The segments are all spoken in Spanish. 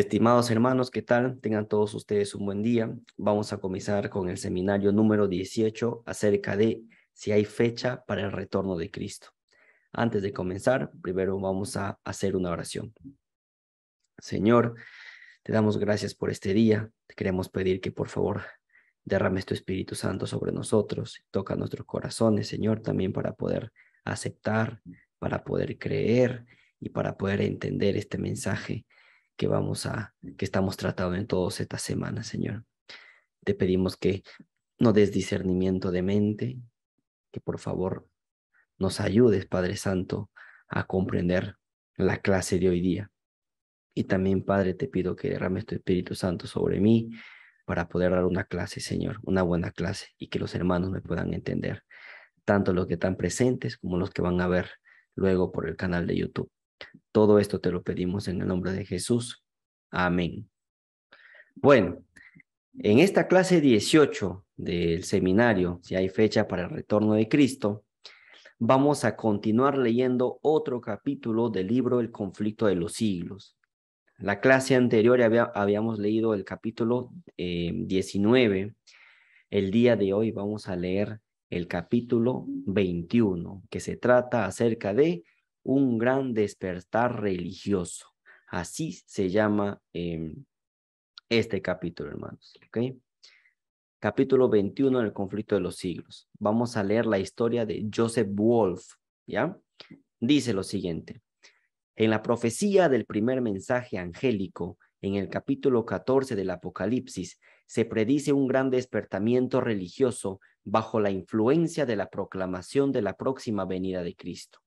Estimados hermanos, ¿qué tal? Tengan todos ustedes un buen día. Vamos a comenzar con el seminario número 18 acerca de si hay fecha para el retorno de Cristo. Antes de comenzar, primero vamos a hacer una oración. Señor, te damos gracias por este día. Te queremos pedir que por favor derrames tu Espíritu Santo sobre nosotros, toca nuestros corazones, Señor, también para poder aceptar, para poder creer y para poder entender este mensaje que vamos a, que estamos tratando en todas estas semanas, Señor. Te pedimos que no des discernimiento de mente, que por favor nos ayudes, Padre Santo, a comprender la clase de hoy día. Y también, Padre, te pido que derrames tu Espíritu Santo sobre mí para poder dar una clase, Señor, una buena clase y que los hermanos me puedan entender, tanto los que están presentes como los que van a ver luego por el canal de YouTube. Todo esto te lo pedimos en el nombre de Jesús. Amén. Bueno, en esta clase 18 del seminario, si hay fecha para el retorno de Cristo, vamos a continuar leyendo otro capítulo del libro El conflicto de los siglos. La clase anterior habíamos leído el capítulo 19. Eh, el día de hoy vamos a leer el capítulo 21, que se trata acerca de un gran despertar religioso. Así se llama em, este capítulo, hermanos. Capítulo 21 del conflicto de los siglos. Vamos a leer la historia de Joseph Wolf. ¿ya? Dice lo siguiente. En la profecía del primer mensaje angélico, en el capítulo 14 del Apocalipsis, se predice un gran despertamiento religioso bajo la influencia de la proclamación de la próxima venida de Cristo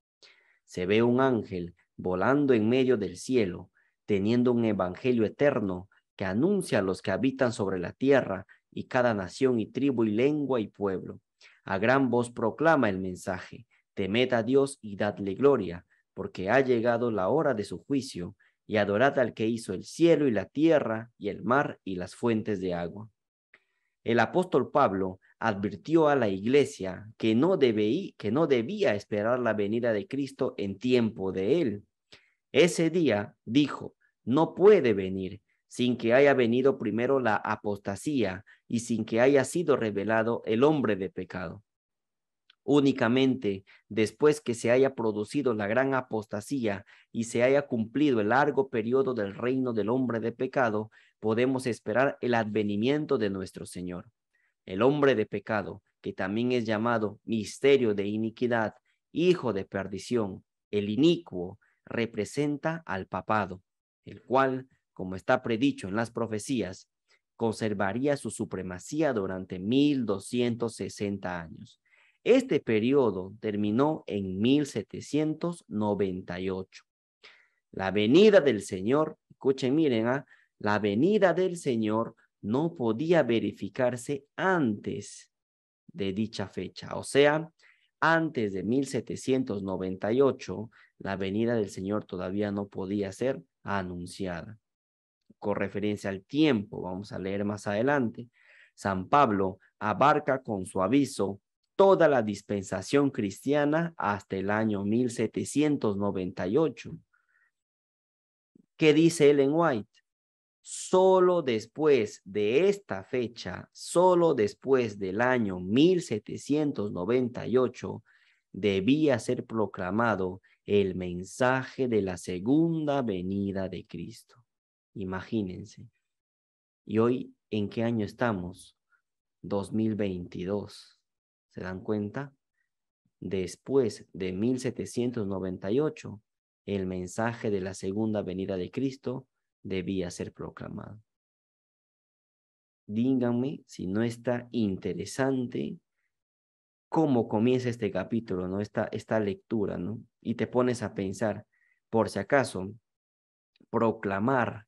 se ve un ángel volando en medio del cielo, teniendo un evangelio eterno que anuncia a los que habitan sobre la tierra y cada nación y tribu y lengua y pueblo. A gran voz proclama el mensaje, temed a Dios y dadle gloria, porque ha llegado la hora de su juicio, y adorad al que hizo el cielo y la tierra y el mar y las fuentes de agua el apóstol Pablo advirtió a la iglesia que no, debía esperar la venida de Cristo en tiempo de él. Ese día dijo, no puede venir sin que haya venido primero la apostasía y sin que haya sido revelado el hombre de pecado. Únicamente después que se haya producido la gran apostasía y se haya cumplido el largo periodo del reino del hombre de pecado, podemos esperar el advenimiento de nuestro Señor. El hombre de pecado, que también es llamado misterio de iniquidad, hijo de perdición, el inicuo, representa al papado, el cual, como está predicho en las profecías, conservaría su supremacía durante 1260 años. Este periodo terminó en 1798. La venida del Señor, escuchen, miren, ¿ah? la venida del Señor no podía verificarse antes de dicha fecha. O sea, antes de 1798, la venida del Señor todavía no podía ser anunciada. Con referencia al tiempo, vamos a leer más adelante, San Pablo abarca con su aviso toda la dispensación cristiana hasta el año 1798. ¿Qué dice Ellen White? Solo después de esta fecha, solo después del año 1798, debía ser proclamado el mensaje de la segunda venida de Cristo. Imagínense. ¿Y hoy en qué año estamos? 2022 se dan cuenta, después de 1798, el mensaje de la segunda venida de Cristo debía ser proclamado. Díganme si no está interesante cómo comienza este capítulo, ¿no? Esta, esta lectura, ¿no? Y te pones a pensar, por si acaso, proclamar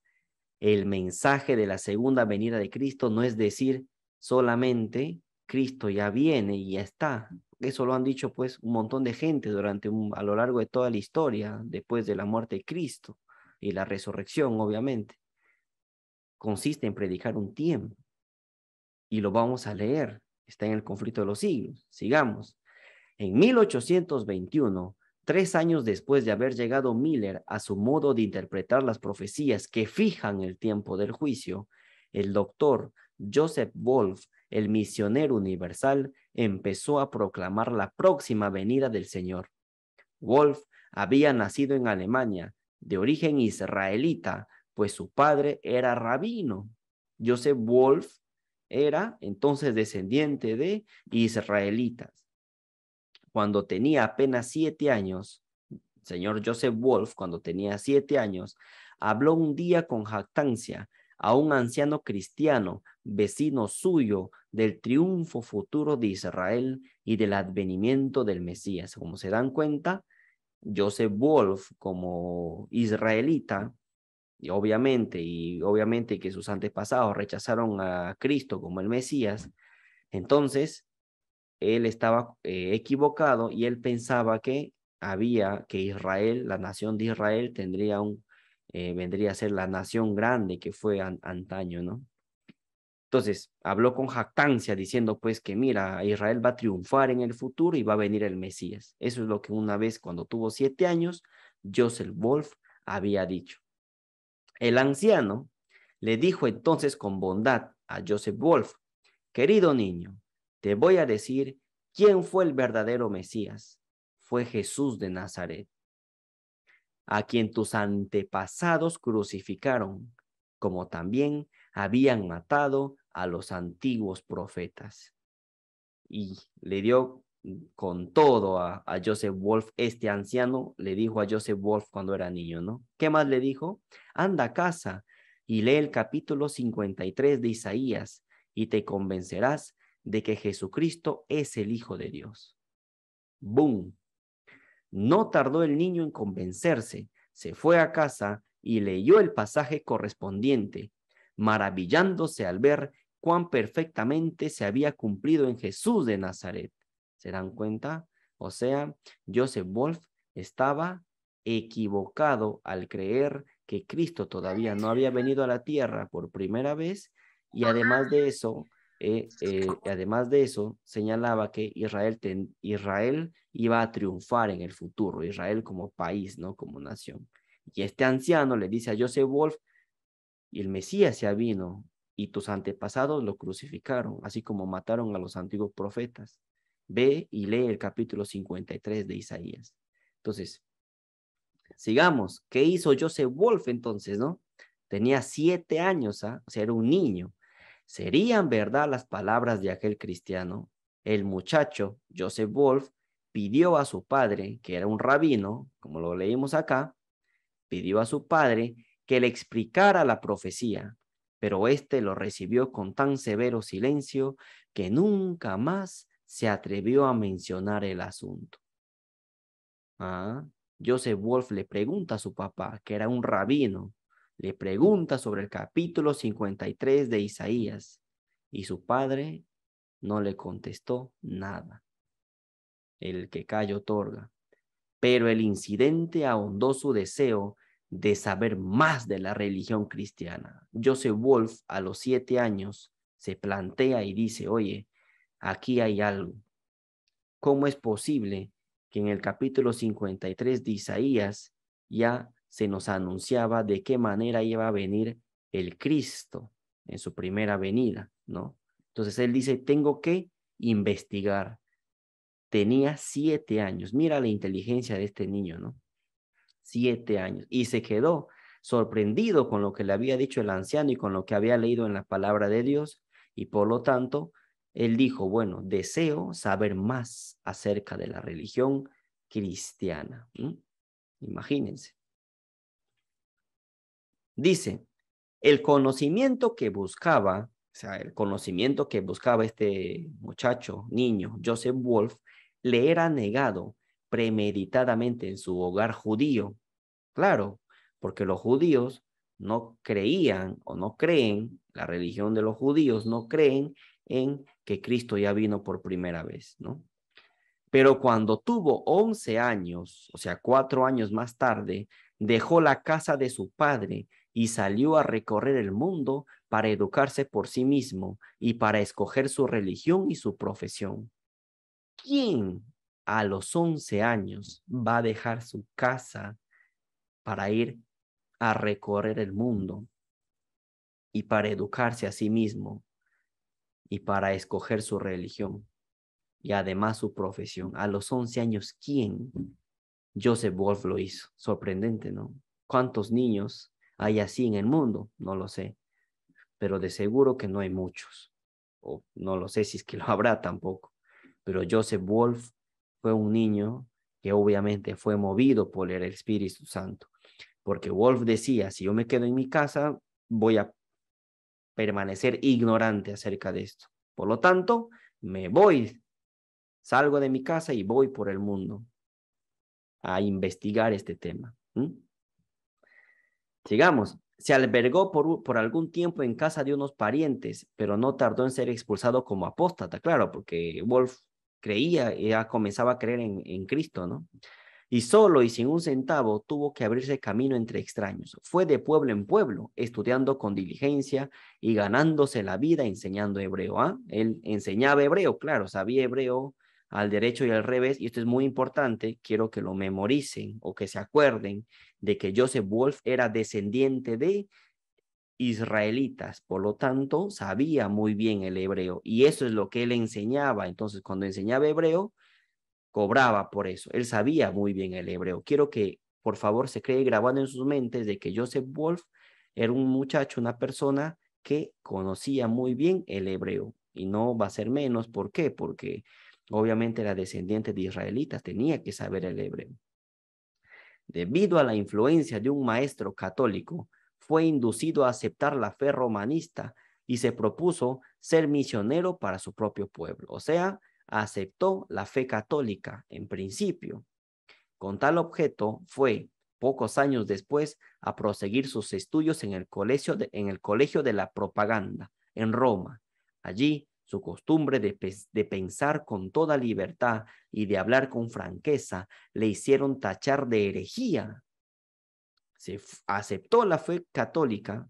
el mensaje de la segunda venida de Cristo no es decir solamente Cristo ya viene y ya está. Eso lo han dicho pues un montón de gente durante a lo largo de toda la historia, después de la muerte de Cristo y la resurrección, obviamente. Consiste en predicar un tiempo. Y lo vamos a leer. Está en el conflicto de los siglos. Sigamos. En 1821, tres años después de haber llegado Miller a su modo de interpretar las profecías que fijan el tiempo del juicio, el doctor Joseph Wolf el misionero universal empezó a proclamar la próxima venida del Señor. Wolf había nacido en Alemania, de origen israelita, pues su padre era rabino. Joseph Wolf era entonces descendiente de israelitas. Cuando tenía apenas siete años, señor Joseph Wolf, cuando tenía siete años, habló un día con jactancia a un anciano cristiano, vecino suyo, del triunfo futuro de Israel y del advenimiento del Mesías. Como se dan cuenta, Joseph Wolf, como israelita, y obviamente, y obviamente que sus antepasados rechazaron a Cristo como el Mesías, entonces él estaba eh, equivocado y él pensaba que había que Israel, la nación de Israel, tendría un eh, vendría a ser la nación grande que fue antaño, ¿no? Entonces, habló con jactancia diciendo pues que mira, Israel va a triunfar en el futuro y va a venir el Mesías. Eso es lo que una vez cuando tuvo siete años, Joseph Wolf había dicho. El anciano le dijo entonces con bondad a Joseph Wolf, querido niño, te voy a decir quién fue el verdadero Mesías. Fue Jesús de Nazaret a quien tus antepasados crucificaron, como también habían matado a los antiguos profetas. Y le dio mm, con todo a, Joseph Wolf, este anciano, le dijo a Joseph Wolf cuando era niño, ¿no? ¿Qué más le dijo? Anda a casa y lee el capítulo 53 de Isaías y te convencerás de que Jesucristo es el Hijo de Dios. ¡Boom! No tardó el niño en convencerse, se fue a casa y leyó el pasaje correspondiente, maravillándose al ver cuán perfectamente se había cumplido en Jesús de Nazaret. ¿Se dan cuenta? O sea, Joseph Wolf estaba equivocado al creer que Cristo todavía no había venido a la tierra por primera vez y además de eso eh, eh, además de eso, señalaba que Israel, Israel iba a triunfar en el futuro, Israel como país, ¿no? Como nación. Y este anciano le dice a Joseph Wolf, el Mesías se vino y tus antepasados lo crucificaron, así como mataron a los antiguos profetas. Ve y lee el capítulo 53 de Isaías. Entonces, sigamos. ¿Qué hizo Joseph Wolf entonces, no? Tenía siete años, a ¿ah? o sea, era un niño ¿Serían verdad las palabras de aquel cristiano? El muchacho, Joseph Wolf, pidió a su padre, que era un rabino, como lo leímos acá, pidió a su padre que le explicara la profecía, pero éste lo recibió con tan severo silencio que nunca más se atrevió a mencionar el asunto. Ah, Joseph Wolf le pregunta a su papá, que era un rabino, le pregunta sobre el capítulo 53 de Isaías y su padre no le contestó nada. El que calla otorga. Pero el incidente ahondó su deseo de saber más de la religión cristiana. Joseph Wolf a los siete años se plantea y dice, oye, aquí hay algo. ¿Cómo es posible que en el capítulo 53 de Isaías ya se nos anunciaba de qué manera iba a venir el Cristo en su primera venida, ¿no? Entonces él dice, tengo que investigar. Tenía siete años. Mira la inteligencia de este niño, ¿no? Siete años. Y se quedó sorprendido con lo que le había dicho el anciano y con lo que había leído en la palabra de Dios. Y por lo tanto, él dijo, bueno, deseo saber más acerca de la religión cristiana. Imagínense. Dice, el conocimiento que buscaba, o sea, el conocimiento que buscaba este muchacho, niño, Joseph Wolf, le era negado premeditadamente en su hogar judío. Claro, porque los judíos no creían o no creen, la religión de los judíos no creen en que Cristo ya vino por primera vez, ¿no? Pero cuando tuvo 11 años, o sea, cuatro años más tarde, dejó la casa de su padre y salió a recorrer el mundo para educarse por sí mismo y para escoger su religión y su profesión. ¿Quién a los 11 años va a dejar su casa para ir a recorrer el mundo y para educarse a sí mismo y para escoger su religión y además su profesión? A los 11 años, ¿quién? Joseph Wolf lo hizo. Sorprendente, ¿no? ¿Cuántos niños hay así en el mundo, no lo sé, pero de seguro que no hay muchos, o no lo sé si es que lo habrá tampoco, pero Joseph Wolf fue un niño que obviamente fue movido por el Espíritu Santo, porque Wolf decía, si yo me quedo en mi casa, voy a permanecer ignorante acerca de esto. Por lo tanto, me voy, salgo de mi casa y voy por el mundo a investigar este tema. Sigamos. Se albergó por, por algún tiempo en casa de unos parientes, pero no tardó en ser expulsado como apóstata, claro, porque Wolf creía, ya comenzaba a creer en, Cristo, ¿no? y solo y sin un centavo tuvo que abrirse camino entre extraños. Fue de pueblo en pueblo, estudiando con diligencia y ganándose la vida enseñando hebreo. ¿ah? Él enseñaba hebreo, claro, sabía hebreo al derecho y al revés, y esto es muy importante, quiero que lo memoricen o que se acuerden de que Joseph Wolf era descendiente de israelitas, por lo tanto, sabía muy bien el hebreo y eso es lo que él enseñaba. Entonces, cuando enseñaba hebreo, cobraba por eso. Él sabía muy bien el hebreo. Quiero que, por favor, se cree grabando en sus mentes de que Joseph Wolf era un muchacho, una persona que conocía muy bien el hebreo y no va a ser menos. ¿Por qué? Porque obviamente era descendiente de israelitas, tenía que saber el hebreo debido a la influencia de un maestro católico, fue inducido a aceptar la fe romanista y se propuso ser misionero para su propio pueblo. O sea, aceptó la fe católica en principio. Con tal objeto fue, pocos años después, a proseguir sus estudios en el colegio de, colegio de la propaganda, en Roma. Allí su costumbre de, pensar con toda libertad y de hablar con franqueza le hicieron tachar de herejía. Se aceptó la fe católica,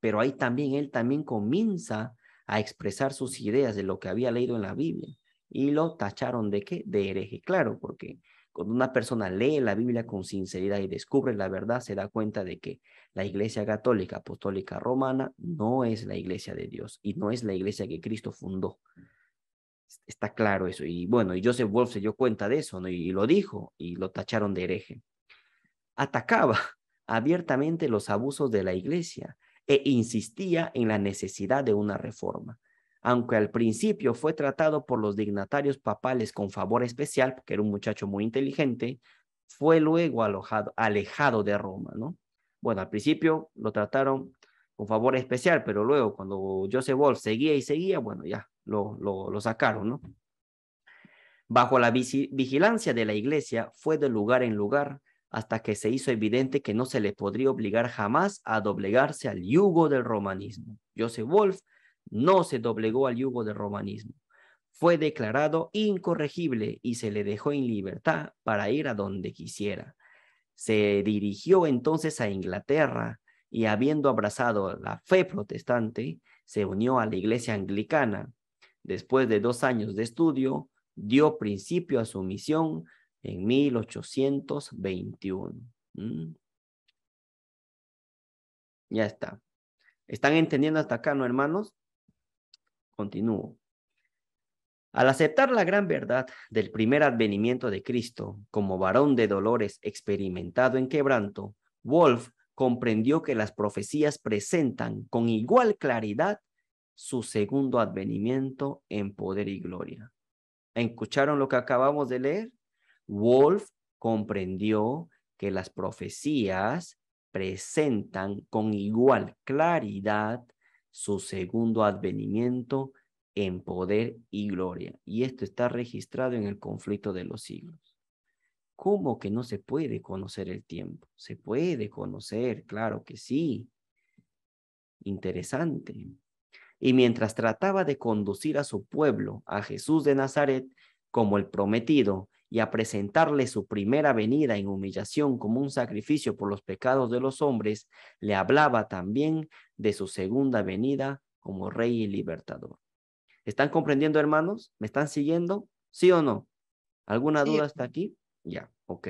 pero ahí también él también comienza a expresar sus ideas de lo que había leído en la Biblia y lo tacharon de qué? De hereje, claro, porque cuando una persona lee la Biblia con sinceridad y descubre la verdad, se da cuenta de que la Iglesia Católica Apostólica Romana no es la Iglesia de Dios y no es la Iglesia que Cristo fundó. Está claro eso. Y bueno, y Joseph Wolf se dio cuenta de eso ¿no? y lo dijo y lo tacharon de hereje. Atacaba abiertamente los abusos de la Iglesia e insistía en la necesidad de una reforma aunque al principio fue tratado por los dignatarios papales con favor especial, porque era un muchacho muy inteligente, fue luego alejado de Roma, ¿no? Bueno, al principio lo trataron con favor especial, pero luego cuando Joseph Wolf seguía y seguía, bueno, ya lo, sacaron, ¿no? Bajo la vigilancia de la iglesia fue de lugar en lugar hasta que se hizo evidente que no se le podría obligar jamás a doblegarse al yugo del romanismo. Joseph Wolf no se doblegó al yugo del romanismo. Fue declarado incorregible y se le dejó en libertad para ir a donde quisiera. Se dirigió entonces a Inglaterra y habiendo abrazado la fe protestante, se unió a la iglesia anglicana. Después de dos años de estudio, dio principio a su misión en 1821. Mm. Ya está. ¿Están entendiendo hasta acá, no, hermanos? Continúo. Al aceptar la gran verdad del primer advenimiento de Cristo como varón de dolores experimentado en quebranto, Wolf comprendió que las profecías presentan con igual claridad su segundo advenimiento en poder y gloria. ¿Escucharon lo que acabamos de leer? Wolf comprendió que las profecías presentan con igual claridad su segundo advenimiento en poder y gloria. Y esto está registrado en el conflicto de los siglos. ¿Cómo que no se puede conocer el tiempo? Se puede conocer, claro que sí. Interesante. Y mientras trataba de conducir a su pueblo, a Jesús de Nazaret, como el prometido, y a presentarle su primera venida en humillación como un sacrificio por los pecados de los hombres, le hablaba también de su segunda venida como rey y libertador. ¿Están comprendiendo, hermanos? ¿Me están siguiendo? ¿Sí o no? ¿Alguna duda hasta aquí? Ya, ok.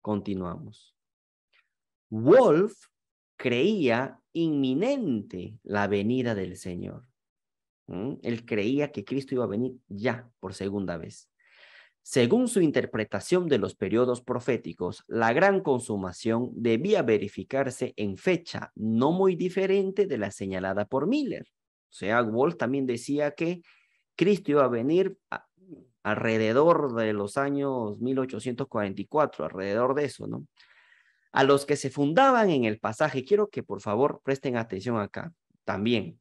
Continuamos. Wolf creía inminente la venida del Señor. ¿Mm? Él creía que Cristo iba a venir ya por segunda vez. Según su interpretación de los periodos proféticos, la gran consumación debía verificarse en fecha no muy diferente de la señalada por Miller. O sea, Wolf también decía que Cristo iba a venir alrededor de los años 1844, alrededor de eso, ¿no? A los que se fundaban en el pasaje, quiero que por favor presten atención acá también.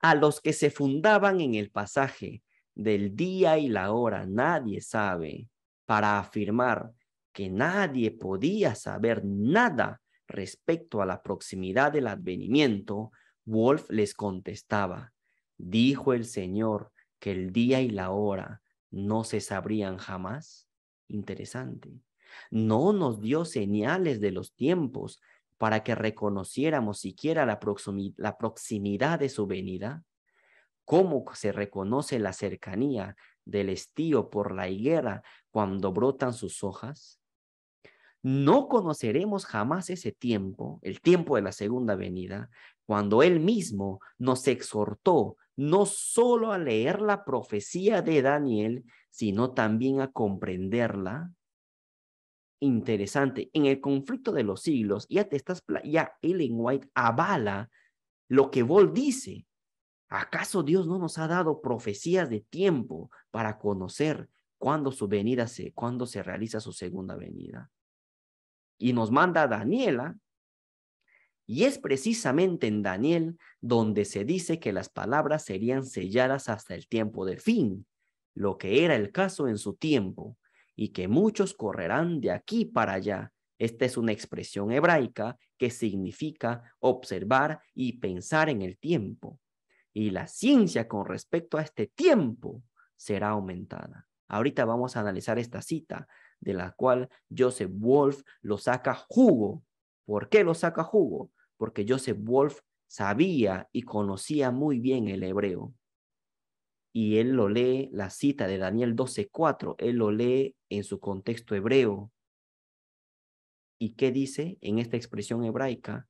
A los que se fundaban en el pasaje, del día y la hora nadie sabe, para afirmar que nadie podía saber nada respecto a la proximidad del advenimiento, Wolf les contestaba, dijo el Señor que el día y la hora no se sabrían jamás. Interesante. No nos dio señales de los tiempos para que reconociéramos siquiera la, proximidad de su venida cómo se reconoce la cercanía del estío por la higuera cuando brotan sus hojas. No conoceremos jamás ese tiempo, el tiempo de la segunda venida, cuando Él mismo nos exhortó no solo a leer la profecía de Daniel, sino también a comprenderla. Interesante, en el conflicto de los siglos, ya ya Ellen White avala lo que Ball dice, ¿Acaso Dios no nos ha dado profecías de tiempo para conocer cuándo su venida se, cuándo se realiza su segunda venida? Y nos manda Daniela, y es precisamente en Daniel donde se dice que las palabras serían selladas hasta el tiempo de fin, lo que era el caso en su tiempo, y que muchos correrán de aquí para allá. Esta es una expresión hebraica que significa observar y pensar en el tiempo y la ciencia con respecto a este tiempo será aumentada. Ahorita vamos a analizar esta cita de la cual Joseph Wolf lo saca jugo. ¿Por qué lo saca jugo? Porque Joseph Wolf sabía y conocía muy bien el hebreo. Y él lo lee, la cita de Daniel 12.4, él lo lee en su contexto hebreo. ¿Y qué dice en esta expresión hebraica?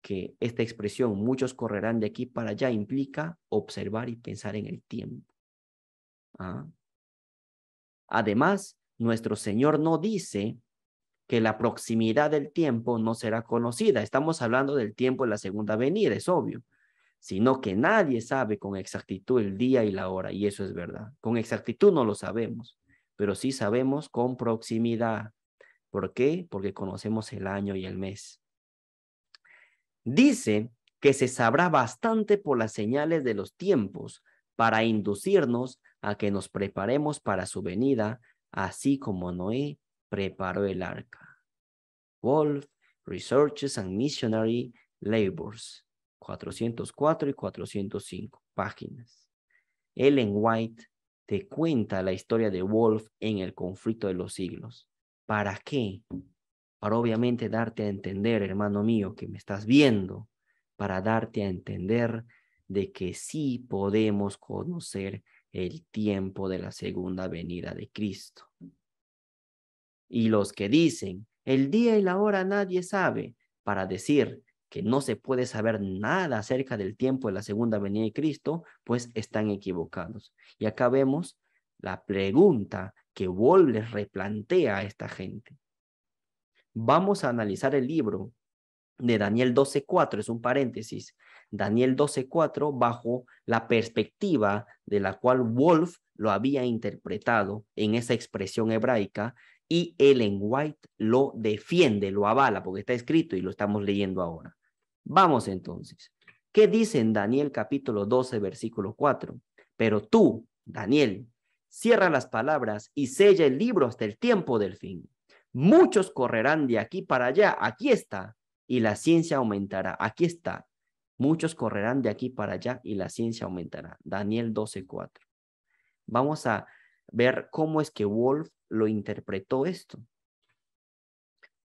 que esta expresión, muchos correrán de aquí para allá, implica observar y pensar en el tiempo. ¿Ah? Además, nuestro Señor no dice que la proximidad del tiempo no será conocida. Estamos hablando del tiempo de la segunda venida, es obvio, sino que nadie sabe con exactitud el día y la hora, y eso es verdad. Con exactitud no lo sabemos, pero sí sabemos con proximidad. ¿Por qué? Porque conocemos el año y el mes. Dice que se sabrá bastante por las señales de los tiempos para inducirnos a que nos preparemos para su venida, así como Noé preparó el arca. Wolf, Researches and Missionary Labors, 404 y 405 páginas. Ellen White te cuenta la historia de Wolf en el conflicto de los siglos. ¿Para qué? para obviamente darte a entender, hermano mío, que me estás viendo, para darte a entender de que sí podemos conocer el tiempo de la segunda venida de Cristo. Y los que dicen, el día y la hora nadie sabe, para decir que no se puede saber nada acerca del tiempo de la segunda venida de Cristo, pues están equivocados. Y acá vemos la pregunta que Wolves replantea a esta gente vamos a analizar el libro de Daniel 12.4, es un paréntesis, Daniel 12.4 bajo la perspectiva de la cual Wolf lo había interpretado en esa expresión hebraica y Ellen White lo defiende, lo avala, porque está escrito y lo estamos leyendo ahora. Vamos entonces. ¿Qué dice en Daniel capítulo 12, versículo 4? Pero tú, Daniel, cierra las palabras y sella el libro hasta el tiempo del fin. Muchos correrán de aquí para allá, aquí está, y la ciencia aumentará, aquí está. Muchos correrán de aquí para allá y la ciencia aumentará. Daniel 12:4. Vamos a ver cómo es que Wolf lo interpretó esto.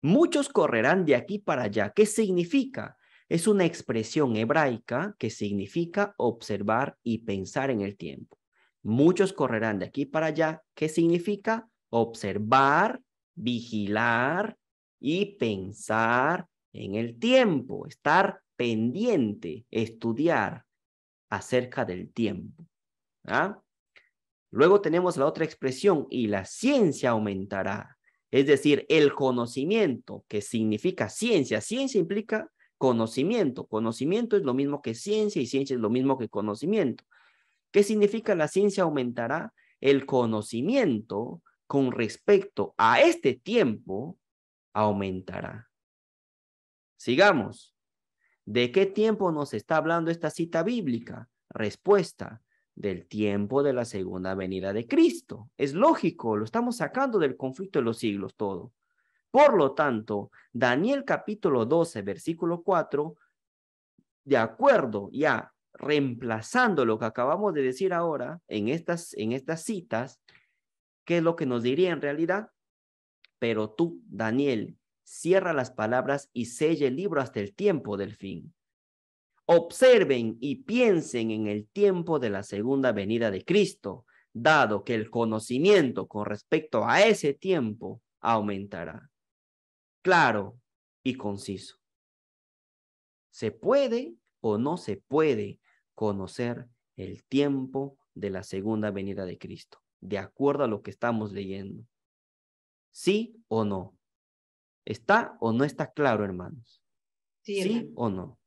Muchos correrán de aquí para allá. ¿Qué significa? Es una expresión hebraica que significa observar y pensar en el tiempo. Muchos correrán de aquí para allá. ¿Qué significa? Observar vigilar y pensar en el tiempo, estar pendiente, estudiar acerca del tiempo. ¿ah? Luego tenemos la otra expresión, y la ciencia aumentará. Es decir, el conocimiento, que significa ciencia. Ciencia implica conocimiento. Conocimiento es lo mismo que ciencia y ciencia es lo mismo que conocimiento. ¿Qué significa la ciencia aumentará? El conocimiento con respecto a este tiempo aumentará. Sigamos. ¿De qué tiempo nos está hablando esta cita bíblica? Respuesta, del tiempo de la segunda venida de Cristo. Es lógico, lo estamos sacando del conflicto de los siglos todo. Por lo tanto, Daniel capítulo 12, versículo 4, de acuerdo ya reemplazando lo que acabamos de decir ahora en estas, en estas citas, qué es lo que nos diría en realidad. Pero tú, Daniel, cierra las palabras y selle el libro hasta el tiempo del fin. Observen y piensen en el tiempo de la segunda venida de Cristo, dado que el conocimiento con respecto a ese tiempo aumentará. Claro y conciso. ¿Se puede o no se puede conocer el tiempo de la segunda venida de Cristo? de acuerdo a lo que estamos leyendo. ¿Sí o no? ¿Está o no está claro, hermanos? ¿Sí, o no?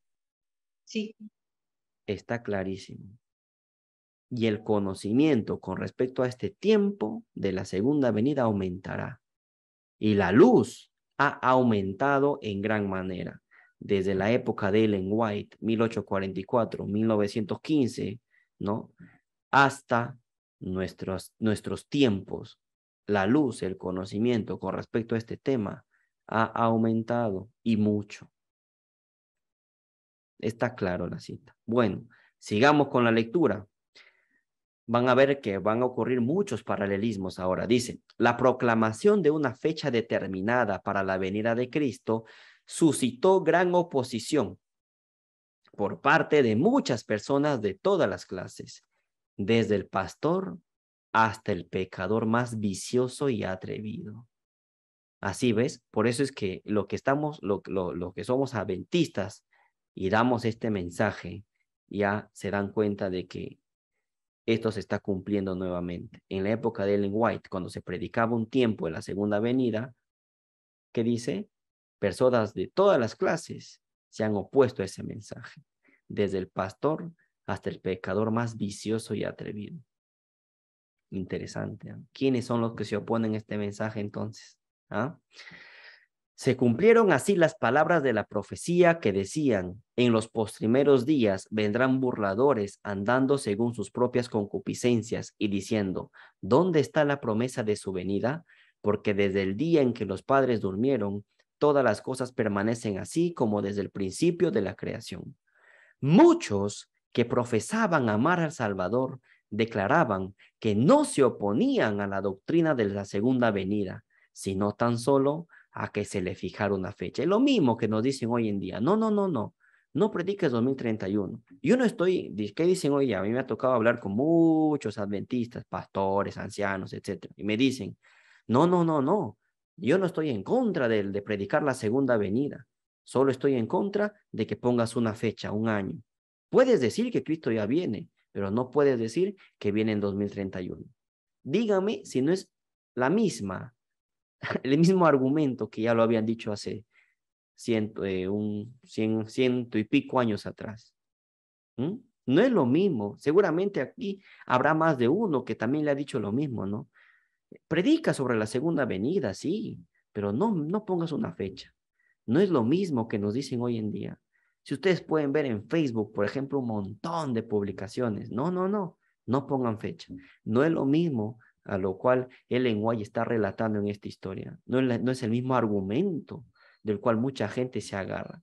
Sí. Está clarísimo. Y el conocimiento con respecto a este tiempo de la segunda venida aumentará. Y la luz ha aumentado en gran manera desde la época de Ellen White, 1844, 1915, ¿no? Hasta nuestros, nuestros tiempos, la luz, el conocimiento con respecto a este tema ha aumentado y mucho. Está claro la cita. Bueno, sigamos con la lectura. Van a ver que van a ocurrir muchos paralelismos ahora. dicen la proclamación de una fecha determinada para la venida de Cristo suscitó gran oposición por parte de muchas personas de todas las clases desde el pastor hasta el pecador más vicioso y atrevido. Así ves, por eso es que lo que estamos, lo, que somos adventistas y damos este mensaje, ya se dan cuenta de que esto se está cumpliendo nuevamente. En la época de Ellen White, cuando se predicaba un tiempo en la segunda venida, que dice, personas de todas las clases se han opuesto a ese mensaje, desde el pastor hasta el pecador más vicioso y atrevido. Interesante. ¿ah? ¿Quiénes son los que se oponen a este mensaje entonces? ¿Ah? Se cumplieron así las palabras de la profecía que decían, en los postrimeros días vendrán burladores andando según sus propias concupiscencias y diciendo, ¿dónde está la promesa de su venida? Porque desde el día en que los padres durmieron, todas las cosas permanecen así como desde el principio de la creación. Muchos que profesaban amar al Salvador declaraban que no se oponían a la doctrina de la segunda venida, sino tan solo a que se le fijara una fecha. Es lo mismo que nos dicen hoy en día. No, no, no, no. No prediques 2031. Yo no estoy, ¿qué dicen hoy? A mí me ha tocado hablar con muchos adventistas, pastores, ancianos, etc. Y me dicen, no, no, no, no. Yo no estoy en contra de, de predicar la segunda venida. Solo estoy en contra de que pongas una fecha, un año. Puedes decir que Cristo ya viene, pero no puedes decir que viene en 2031. Dígame si no es la misma, el mismo argumento que ya lo habían dicho hace eh, ciento, un, y pico años atrás. ¿Mm? No es lo mismo. Seguramente aquí habrá más de uno que también le ha dicho lo mismo, ¿no? Predica sobre la segunda venida, sí, pero no, no pongas una fecha. No es lo mismo que nos dicen hoy en día. Si ustedes pueden ver en Facebook, por ejemplo, un montón de publicaciones. No, no, no, no pongan fecha. No es lo mismo a lo cual Ellen White está relatando en esta historia. No es, no es el mismo argumento del cual mucha gente se agarra.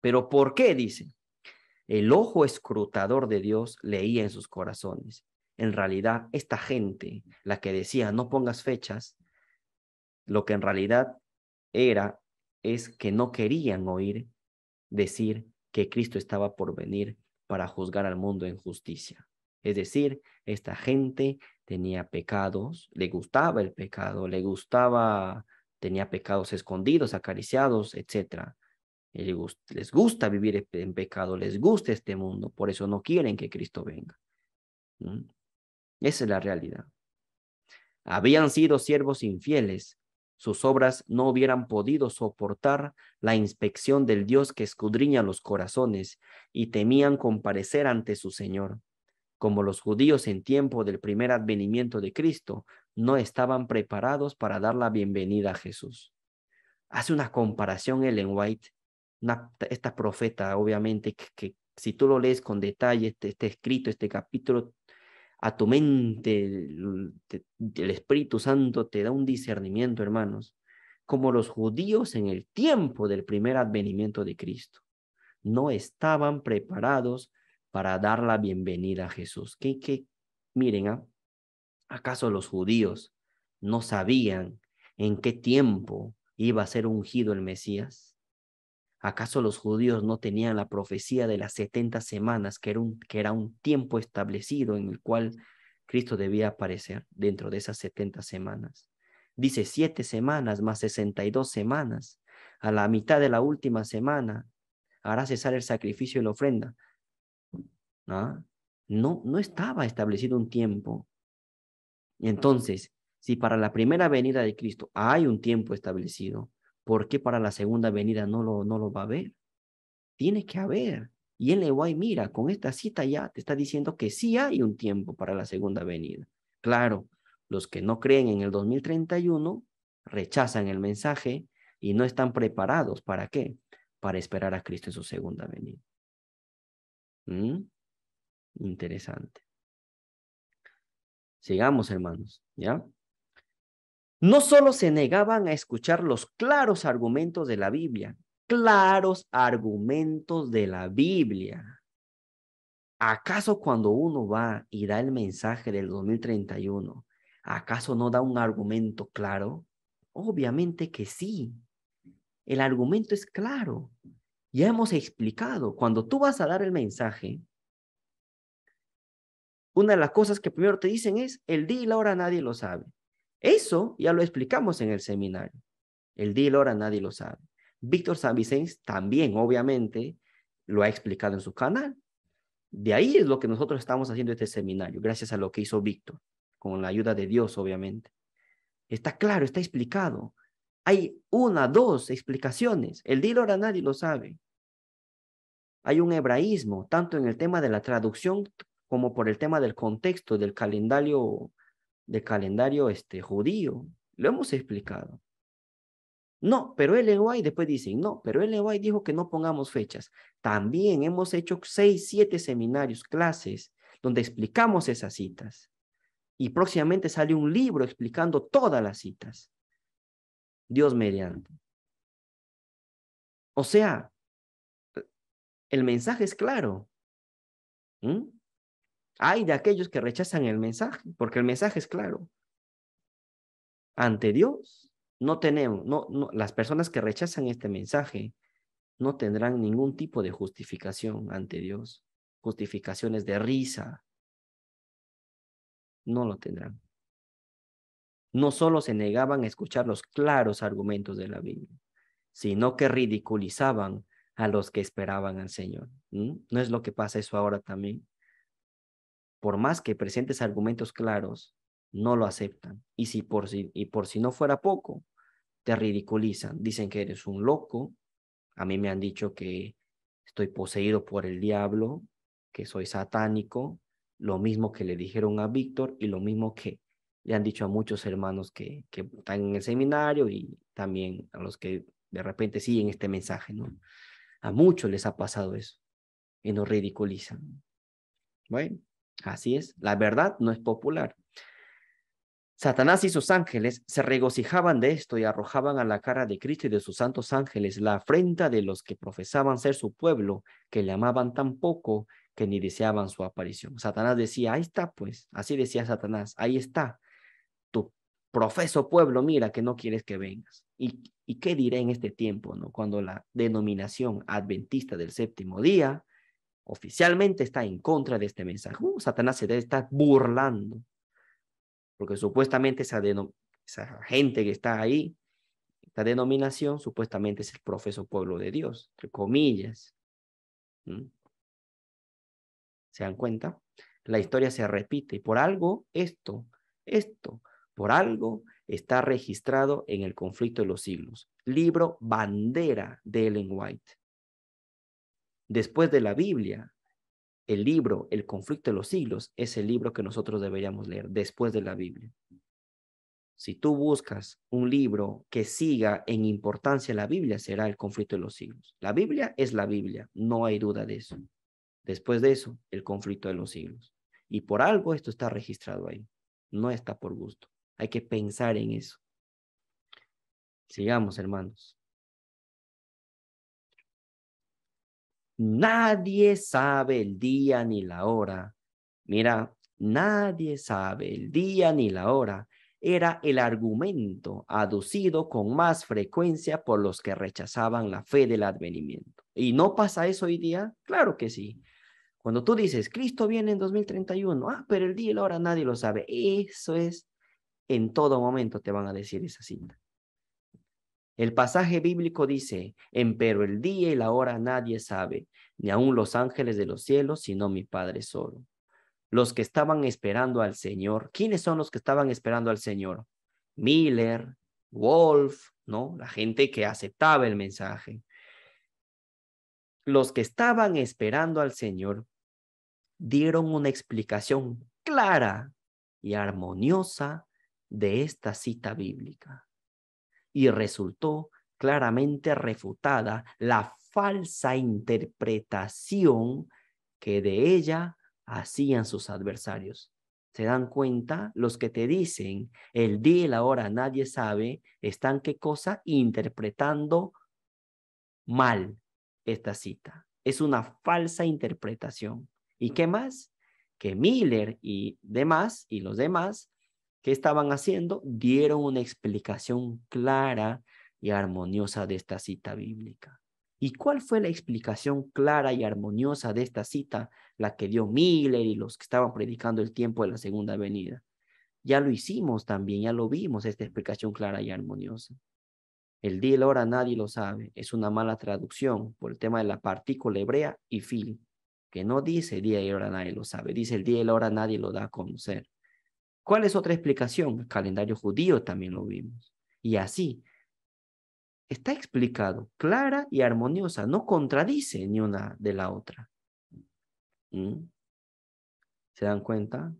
Pero ¿por qué? Dice, el ojo escrutador de Dios leía en sus corazones. En realidad, esta gente, la que decía no pongas fechas, lo que en realidad era es que no querían oír decir que Cristo estaba por venir para juzgar al mundo en justicia. Es decir, esta gente tenía pecados, le gustaba el pecado, le gustaba, tenía pecados escondidos, acariciados, etc. Les gusta vivir en pecado, les gusta este mundo, por eso no quieren que Cristo venga. Esa es la realidad. Habían sido siervos infieles, sus obras no hubieran podido soportar la inspección del Dios que escudriña los corazones y temían comparecer ante su Señor. Como los judíos en tiempo del primer advenimiento de Cristo no estaban preparados para dar la bienvenida a Jesús. Hace una comparación Ellen White, esta profeta obviamente que, si tú lo lees con detalle, este, este escrito, este capítulo, a tu mente, el, Espíritu Santo te da un discernimiento, hermanos, como los judíos en el tiempo del primer advenimiento de Cristo. No estaban preparados para dar la bienvenida a Jesús. ¿Qué? qué? miren, ¿ah? ¿acaso los judíos no sabían en qué tiempo iba a ser ungido el Mesías? ¿Acaso los judíos no tenían la profecía de las setenta semanas, que era, un, que era un tiempo establecido en el cual Cristo debía aparecer dentro de esas setenta semanas? Dice siete semanas más sesenta y dos semanas. A la mitad de la última semana hará cesar el sacrificio y la ofrenda. ¿Ah? No, no estaba establecido un tiempo. Entonces, si para la primera venida de Cristo hay un tiempo establecido, ¿Por qué para la segunda venida no lo, no lo va a ver Tiene que haber. Y él le va y mira, con esta cita ya te está diciendo que sí hay un tiempo para la segunda venida. Claro, los que no creen en el 2031 rechazan el mensaje y no están preparados. ¿Para qué? Para esperar a Cristo en su segunda venida. ¿Mm? Interesante. Sigamos, hermanos, ¿ya? no solo se negaban a escuchar los claros argumentos de la Biblia, claros argumentos de la Biblia. ¿Acaso cuando uno va y da el mensaje del 2031, acaso no da un argumento claro? Obviamente que sí. El argumento es claro. Ya hemos explicado, cuando tú vas a dar el mensaje, una de las cosas que primero te dicen es, el día y la hora nadie lo sabe. Eso ya lo explicamos en el seminario. El día y nadie lo sabe. Víctor San Vicente también, obviamente, lo ha explicado en su canal. De ahí es lo que nosotros estamos haciendo este seminario, gracias a lo que hizo Víctor, con la ayuda de Dios, obviamente. Está claro, está explicado. Hay una, dos explicaciones. El día y nadie lo sabe. Hay un hebraísmo, tanto en el tema de la traducción como por el tema del contexto del calendario de calendario este, judío. Lo hemos explicado. No, pero el White, después dice no, pero el White dijo que no pongamos fechas. También hemos hecho seis, siete seminarios, clases, donde explicamos esas citas. Y próximamente sale un libro explicando todas las citas. Dios mediante. O sea, el mensaje es claro. ¿Mm? Hay de aquellos que rechazan el mensaje, porque el mensaje es claro. Ante Dios, no tenemos, no, las personas que rechazan este mensaje no tendrán ningún tipo de justificación ante Dios, justificaciones de risa, no lo tendrán. No solo se negaban a escuchar los claros argumentos de la Biblia, sino que ridiculizaban a los que esperaban al Señor. ¿No es lo que pasa eso ahora también? por más que presentes argumentos claros, no lo aceptan. Y si por si, y por si no fuera poco, te ridiculizan. Dicen que eres un loco. A mí me han dicho que estoy poseído por el diablo, que soy satánico. Lo mismo que le dijeron a Víctor y lo mismo que le han dicho a muchos hermanos que, están en el seminario y también a los que de repente siguen este mensaje, ¿no? A muchos les ha pasado eso y nos ridiculizan. Bueno, Así es, la verdad no es popular. Satanás y sus ángeles se regocijaban de esto y arrojaban a la cara de Cristo y de sus santos ángeles la afrenta de los que profesaban ser su pueblo, que le amaban tan poco que ni deseaban su aparición. Satanás decía, ahí está, pues, así decía Satanás, ahí está, tu profeso pueblo, mira que no quieres que vengas. ¿Y, y qué diré en este tiempo, no? Cuando la denominación adventista del séptimo día oficialmente está en contra de este mensaje. Uh, Satanás se debe estar burlando, porque supuestamente esa, gente que está ahí, esta denominación, supuestamente es el profeso pueblo de Dios, entre comillas. ¿Mm? ¿Se dan cuenta? La historia se repite y por algo esto, esto, por algo está registrado en el conflicto de los siglos. Libro bandera de Ellen White. Después de la Biblia, el libro, el conflicto de los siglos, es el libro que nosotros deberíamos leer después de la Biblia. Si tú buscas un libro que siga en importancia la Biblia, será el conflicto de los siglos. La Biblia es la Biblia, no hay duda de eso. Después de eso, el conflicto de los siglos. Y por algo esto está registrado ahí. No está por gusto. Hay que pensar en eso. Sigamos, hermanos. Nadie sabe el día ni la hora. Mira, nadie sabe el día ni la hora era el argumento aducido con más frecuencia por los que rechazaban la fe del advenimiento. ¿Y no pasa eso hoy día? Claro que sí. Cuando tú dices, Cristo viene en 2031, ah, pero el día y la hora nadie lo sabe. Eso es, en todo momento te van a decir esa cita. El pasaje bíblico dice, empero el día y la hora nadie sabe, ni aun los ángeles de los cielos, sino mi Padre solo. Los que estaban esperando al Señor, ¿quiénes son los que estaban esperando al Señor? Miller, Wolf, ¿no? La gente que aceptaba el mensaje. Los que estaban esperando al Señor dieron una explicación clara y armoniosa de esta cita bíblica y resultó claramente refutada la falsa interpretación que de ella hacían sus adversarios. ¿Se dan cuenta? Los que te dicen el día y la hora nadie sabe, están qué cosa interpretando mal esta cita. Es una falsa interpretación. ¿Y qué más? Que Miller y demás y los demás ¿Qué estaban haciendo? Dieron una explicación clara y armoniosa de esta cita bíblica. ¿Y cuál fue la explicación clara y armoniosa de esta cita? La que dio Miller y los que estaban predicando el tiempo de la segunda venida. Ya lo hicimos también, ya lo vimos, esta explicación clara y armoniosa. El día y la hora nadie lo sabe. Es una mala traducción por el tema de la partícula hebrea y fil, que no dice día y hora nadie lo sabe, dice el día y la hora nadie lo da a conocer. ¿Cuál es otra explicación? El pues calendario judío también lo vimos. Y así. Está explicado, clara y armoniosa, no contradice ni una de la otra. ¿Mm? ¿Se dan cuenta?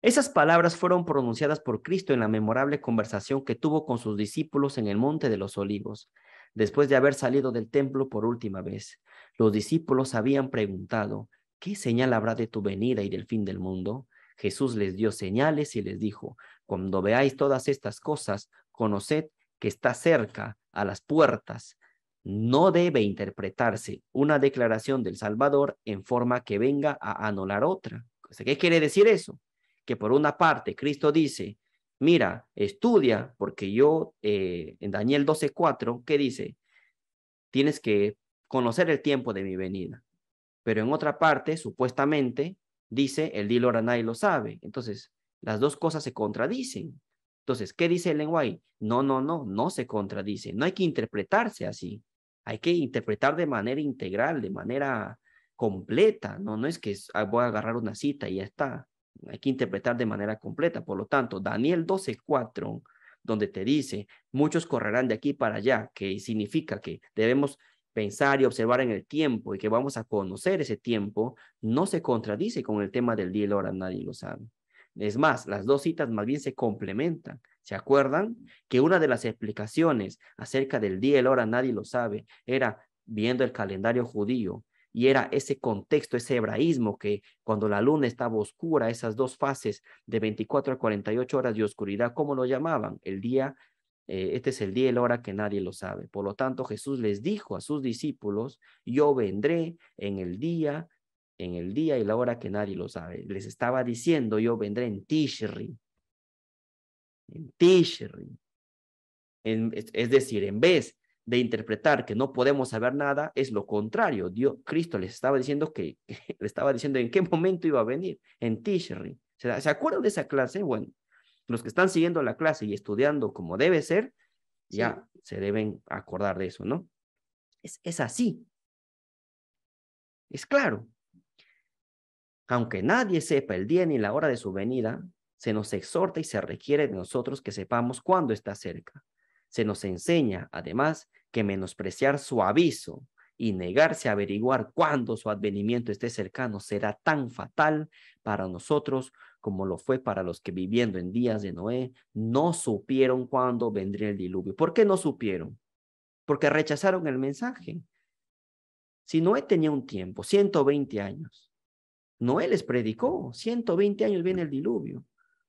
Esas palabras fueron pronunciadas por Cristo en la memorable conversación que tuvo con sus discípulos en el Monte de los Olivos, después de haber salido del templo por última vez. Los discípulos habían preguntado, ¿qué señal habrá de tu venida y del fin del mundo? Jesús les dio señales y les dijo, cuando veáis todas estas cosas, conoced que está cerca a las puertas. No debe interpretarse una declaración del Salvador en forma que venga a anular otra. ¿Qué quiere decir eso? Que por una parte Cristo dice, mira, estudia, porque yo eh, en Daniel 12.4, ¿qué dice? Tienes que conocer el tiempo de mi venida. Pero en otra parte, supuestamente, dice el dealer a nadie lo sabe. Entonces, las dos cosas se contradicen. Entonces, ¿qué dice el lenguaje? No, no, no, no se contradice. No hay que interpretarse así. Hay que interpretar de manera integral, de manera completa. No, no es que ah, voy a agarrar una cita y ya está. Hay que interpretar de manera completa. Por lo tanto, Daniel 12.4, donde te dice, muchos correrán de aquí para allá, que significa que debemos pensar y observar en el tiempo y que vamos a conocer ese tiempo, no se contradice con el tema del día y la hora, nadie lo sabe. Es más, las dos citas más bien se complementan. ¿Se acuerdan? Que una de las explicaciones acerca del día y la hora, nadie lo sabe, era viendo el calendario judío, y era ese contexto, ese hebraísmo que cuando la luna estaba oscura, esas dos fases de 24 a 48 horas de oscuridad, ¿cómo lo llamaban? El día eh, este es el día y la hora que nadie lo sabe. Por lo tanto, Jesús les dijo a sus discípulos, yo vendré en el día, en el día y la hora que nadie lo sabe. Les estaba diciendo, yo vendré en Tishri. En Tishri. es, decir, en vez de interpretar que no podemos saber nada, es lo contrario. Dios, Cristo les estaba diciendo que, les estaba diciendo en qué momento iba a venir, en Tishri. ¿Se acuerdan de esa clase? Bueno, los que están siguiendo la clase y estudiando como debe ser, ya se deben acordar de eso, ¿no? Es, es así. Es claro. Aunque nadie sepa el día ni la hora de su venida, se nos exhorta y se requiere de nosotros que sepamos cuándo está cerca. Se nos enseña, además, que menospreciar su aviso y negarse a averiguar cuándo su advenimiento esté cercano será tan fatal para nosotros como lo fue para los que viviendo en días de Noé, no supieron cuándo vendría el diluvio. ¿Por qué no supieron? Porque rechazaron el mensaje. Si Noé tenía un tiempo, 120 años, Noé les predicó, 120 años viene el diluvio,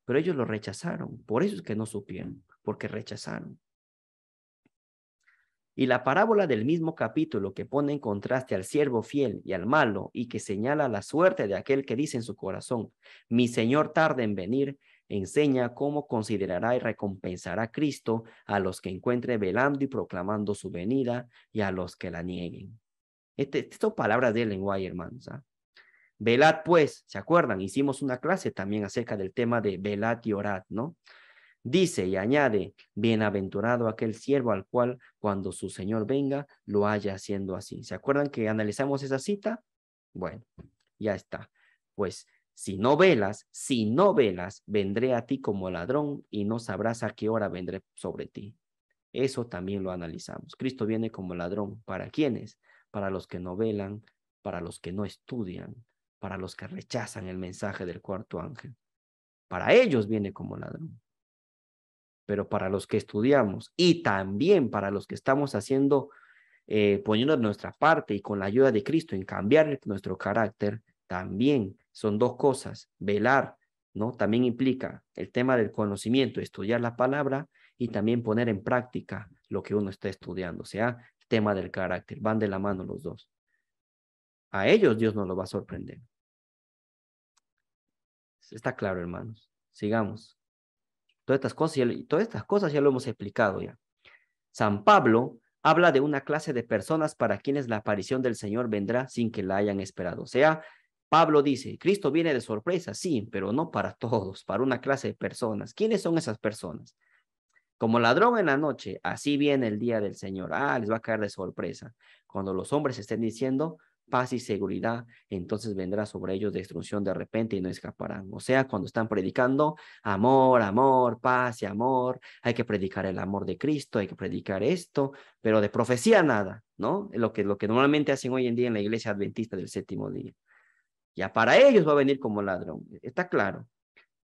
pero ellos lo rechazaron. Por eso es que no supieron, porque rechazaron. Y la parábola del mismo capítulo que pone en contraste al siervo fiel y al malo y que señala la suerte de aquel que dice en su corazón, mi Señor tarde en venir, enseña cómo considerará y recompensará Cristo a los que encuentre velando y proclamando su venida y a los que la nieguen. Este, estas son palabras de lenguaje, hermanos. ¿ah? Velad pues, ¿se acuerdan? Hicimos una clase también acerca del tema de velad y orad, ¿no? Dice y añade, bienaventurado aquel siervo al cual cuando su Señor venga lo haya haciendo así. ¿Se acuerdan que analizamos esa cita? Bueno, ya está. Pues si no velas, si no velas, vendré a ti como ladrón y no sabrás a qué hora vendré sobre ti. Eso también lo analizamos. Cristo viene como ladrón. ¿Para quiénes? Para los que no velan, para los que no estudian, para los que rechazan el mensaje del cuarto ángel. Para ellos viene como ladrón pero para los que estudiamos y también para los que estamos haciendo, eh, poniendo nuestra parte y con la ayuda de Cristo en cambiar nuestro carácter, también son dos cosas. Velar, ¿no? También implica el tema del conocimiento, estudiar la palabra y también poner en práctica lo que uno está estudiando, o sea, tema del carácter, van de la mano los dos. A ellos Dios no los va a sorprender. Está claro, hermanos. Sigamos. Todas estas cosas ya, todas estas cosas ya lo hemos explicado ya. San Pablo habla de una clase de personas para quienes la aparición del Señor vendrá sin que la hayan esperado. O sea, Pablo dice, Cristo viene de sorpresa, sí, pero no para todos, para una clase de personas. ¿Quiénes son esas personas? Como ladrón en la noche, así viene el día del Señor. Ah, les va a caer de sorpresa. Cuando los hombres estén diciendo, paz y seguridad, entonces vendrá sobre ellos destrucción de repente y no escaparán. O sea, cuando están predicando amor, amor, paz y amor, hay que predicar el amor de Cristo, hay que predicar esto, pero de profecía nada, ¿no? Lo que, lo que normalmente hacen hoy en día en la iglesia adventista del séptimo día. Ya para ellos va a venir como ladrón, está claro.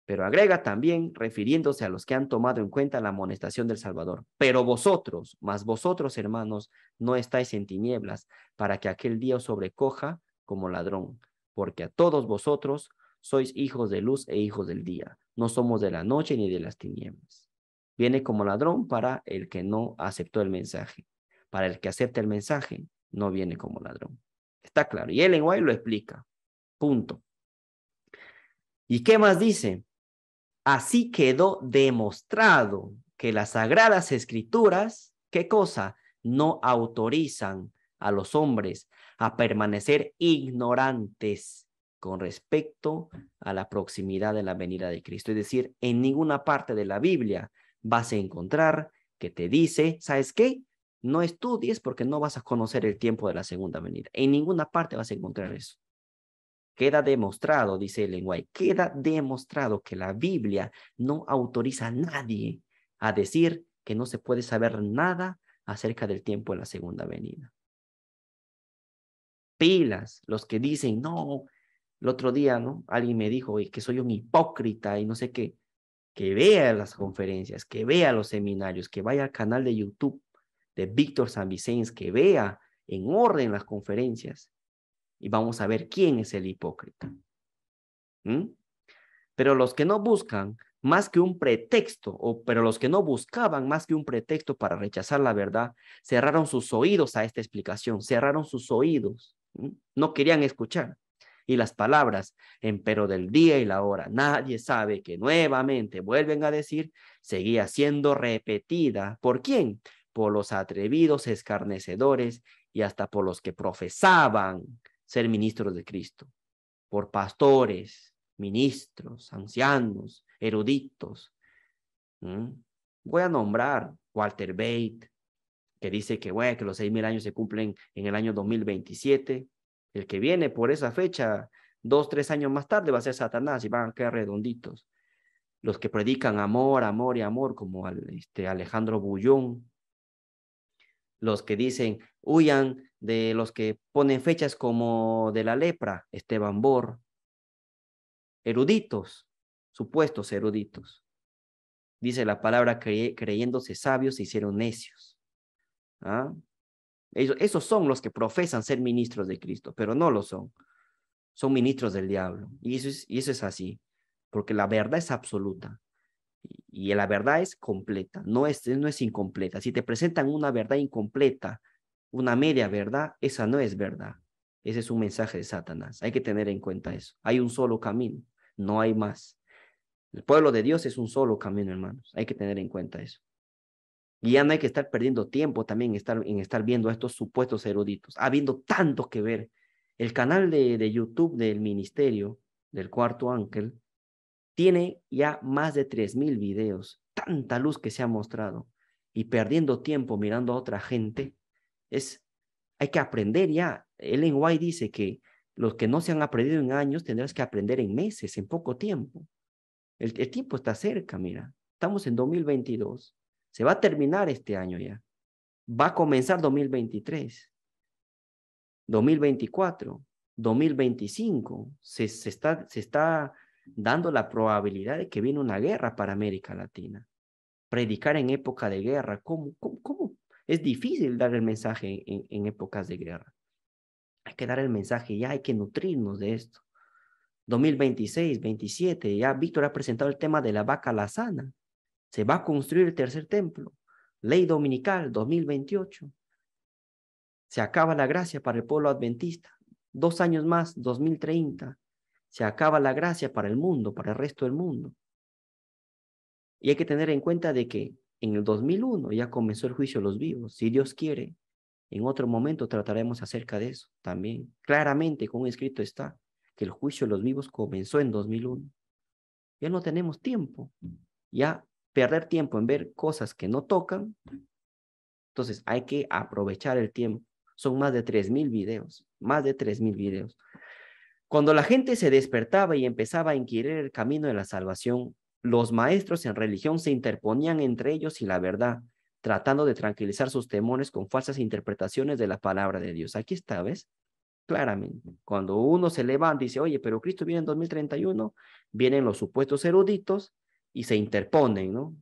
Pero agrega también refiriéndose a los que han tomado en cuenta la amonestación del Salvador. Pero vosotros, más vosotros hermanos, no estáis en tinieblas para que aquel día os sobrecoja como ladrón, porque a todos vosotros sois hijos de luz e hijos del día. No somos de la noche ni de las tinieblas. Viene como ladrón para el que no aceptó el mensaje. Para el que acepta el mensaje, no viene como ladrón. Está claro. Y Ellen White lo explica. Punto. ¿Y qué más dice? Así quedó demostrado que las sagradas escrituras, ¿qué cosa? No autorizan a los hombres a permanecer ignorantes con respecto a la proximidad de la venida de Cristo. Es decir, en ninguna parte de la Biblia vas a encontrar que te dice, ¿sabes qué? No estudies porque no vas a conocer el tiempo de la segunda venida. En ninguna parte vas a encontrar eso. Queda demostrado, dice el lenguaje, queda demostrado que la Biblia no autoriza a nadie a decir que no se puede saber nada acerca del tiempo en la segunda venida. Pilas, los que dicen, no, el otro día, ¿no? Alguien me dijo que soy un hipócrita y no sé qué. Que vea las conferencias, que vea los seminarios, que vaya al canal de YouTube de Víctor San Vicente, que vea en orden las conferencias y vamos a ver quién es el hipócrita. Pero los que no buscan más que un pretexto, o, pero los que no buscaban más que un pretexto para rechazar la verdad, cerraron sus oídos a esta explicación, cerraron sus oídos, no querían escuchar. Y las palabras, empero del día y la hora, nadie sabe que nuevamente vuelven a decir, seguía siendo repetida. ¿Por quién? Por los atrevidos escarnecedores y hasta por los que profesaban ser ministros de Cristo, por pastores, ministros, ancianos, eruditos. Voy a nombrar Walter Bate, que dice que, que los seis mil años se cumplen en el año 2027. El que viene por esa fecha, dos, tres años más tarde, va a ser Satanás y van a quedar redonditos. Los que predican amor, amor y amor, como este, Alejandro Bullón, los que dicen huyan de los que ponen fechas como de la lepra, Esteban Bor, eruditos, supuestos eruditos. Dice la palabra creyéndose sabios se hicieron necios. ¿Ah? esos son los que profesan ser ministros de Cristo, pero no lo son. Son ministros del diablo. Y y eso es así, porque la verdad es absoluta y la verdad es completa, no es, no es incompleta. Si te presentan una verdad incompleta, una media verdad, esa no es verdad. Ese es un mensaje de Satanás. Hay que tener en cuenta eso. Hay un solo camino, no hay más. El pueblo de Dios es un solo camino, hermanos. Hay que tener en cuenta eso. Y ya no hay que estar perdiendo tiempo también en estar, en estar viendo a estos supuestos eruditos, habiendo tanto que ver. El canal de YouTube del ministerio, del cuarto ángel, tiene ya más de 3.000 videos, tanta luz que se ha mostrado y perdiendo tiempo mirando a otra gente, es, hay que aprender ya. Ellen White dice que los que no se han aprendido en años tendrás que aprender en meses, en poco tiempo. El, tiempo está cerca, mira. Estamos en 2022. Se va a terminar este año ya. Va a comenzar 2023, 2024, 2025. Se, está, se está dando la probabilidad de que viene una guerra para América Latina. Predicar en época de guerra, ¿cómo? ¿Cómo? Es difícil dar el mensaje en, épocas de guerra. Hay que dar el mensaje ya, hay que nutrirnos de esto. 2026, 27, ya Víctor ha presentado el tema de la vaca sana Se va a construir el tercer templo. Ley dominical 2028. Se acaba la gracia para el pueblo adventista. Dos años más, 2030. Se acaba la gracia para el mundo, para el resto del mundo. Y hay que tener en cuenta de que en el 2001 ya comenzó el juicio de los vivos. Si Dios quiere, en otro momento trataremos acerca de eso también. Claramente, con escrito está que el juicio de los vivos comenzó en 2001. Ya no tenemos tiempo. Ya perder tiempo en ver cosas que no tocan. Entonces hay que aprovechar el tiempo. Son más de 3.000 videos, más de 3.000 videos. Cuando la gente se despertaba y empezaba a inquirir el camino de la salvación, los maestros en religión se interponían entre ellos y la verdad, tratando de tranquilizar sus temores con falsas interpretaciones de la palabra de Dios. Aquí está, ¿ves? Claramente, cuando uno se levanta y dice, oye, pero Cristo viene en 2031, vienen los supuestos eruditos y se interponen, ¿no?